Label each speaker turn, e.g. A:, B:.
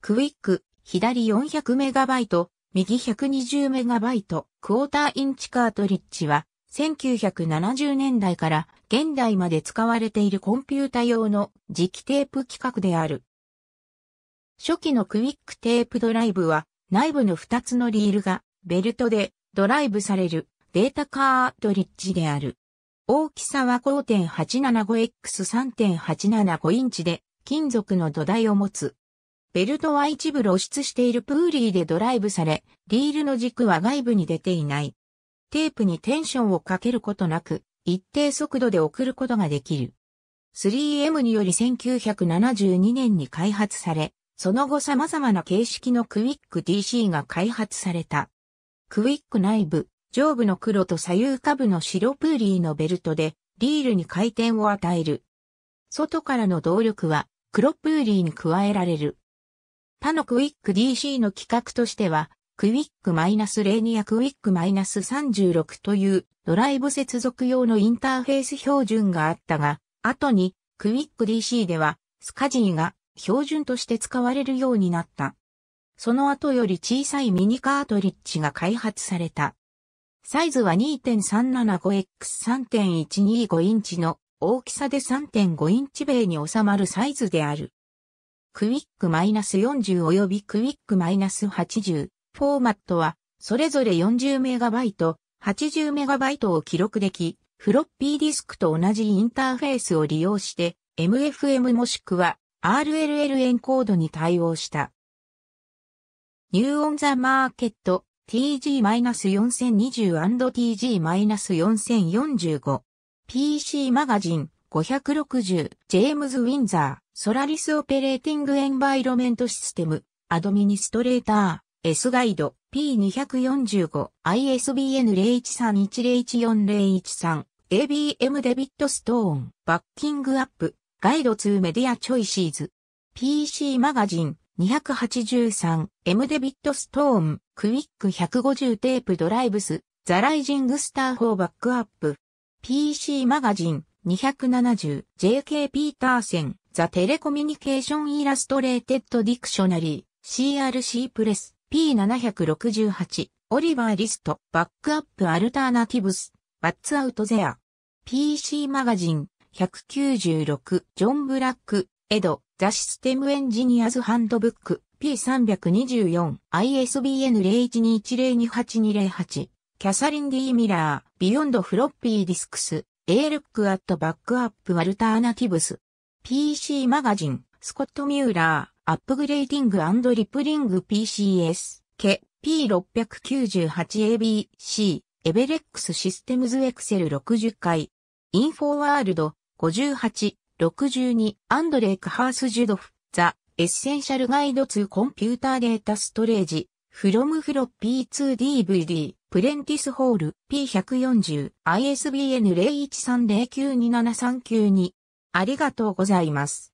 A: クイック、左 400MB、右 120MB、クォーターインチカートリッジは、1970年代から現代まで使われているコンピュータ用の磁気テープ規格である。初期のクイックテープドライブは、内部の2つのリールがベルトでドライブされるデータカートリッジである。大きさは 5.875x3.875 インチで金属の土台を持つベルトは一部露出しているプーリーでドライブされ、リールの軸は外部に出ていない。テープにテンションをかけることなく、一定速度で送ることができる。3M により1972年に開発され、その後様々な形式のクイック DC が開発された。クイック内部、上部の黒と左右下部の白プーリーのベルトで、リールに回転を与える。外からの動力は、黒プーリーに加えられる。他のクイック DC の規格としては、クイック -0 やクイック -36 というドライブ接続用のインターフェース標準があったが、後にクイック DC ではスカジーが標準として使われるようになった。その後より小さいミニカートリッジが開発された。サイズは 2.375x3.125 インチの大きさで3.5インチ米に収まるサイズである。クイックマイナス -40 及びクイックマイナス -80。フォーマットは、それぞれ 40MB、80MB を記録でき、フロッピーディスクと同じインターフェースを利用して、MFM もしくは RLL エンコードに対応した。ニューオンザマーケット TG-4020&TG-4045 PC マガジン560ジェームズ・ウィンザーソラリスオペレーティングエンバイロメントシステム、アドミニストレーター、S ガイド、P245、ISBN 0 1 3 1 0 4 0 1 3 ABM デビットストーン、バッキングアップ、ガイド2メディアチョイシーズ、PC マガジン、283、M デビットストーン、クイック150テープドライブス、ザライジングスター4バックアップ、PC マガジン、270、J.K. ピーターセン、ザ・テレコミュニケーション・イラストレーテッド・ディクショナリー、CRC プレス、P768、オリバー・リスト、バックアップ・アルターナティブス、バッツ・アウト・ゼア、PC マガジン、196、ジョン・ブラック、エド、ザ・システム・エンジニアズ・ハンドブック、P324、ISBN 0121028208、キャサリン・ディー・ミラー、ビヨンド・フロッピー・ディスクス、A Look at Backup Alternatives PC マガジンスコット・ミューラーアップグレーディングリプリング PCS ケ P698ABC エベレックスシステムズエクセル60回インフォワールド58 62アンドレイク・ハース・ジュドフザ・エッセンシャル・ガイド・ツー・コンピューター・データ・ストレージ from フロッピー2 DVD プレンティスホール P140 ISBN 0130927392ありがとうございます。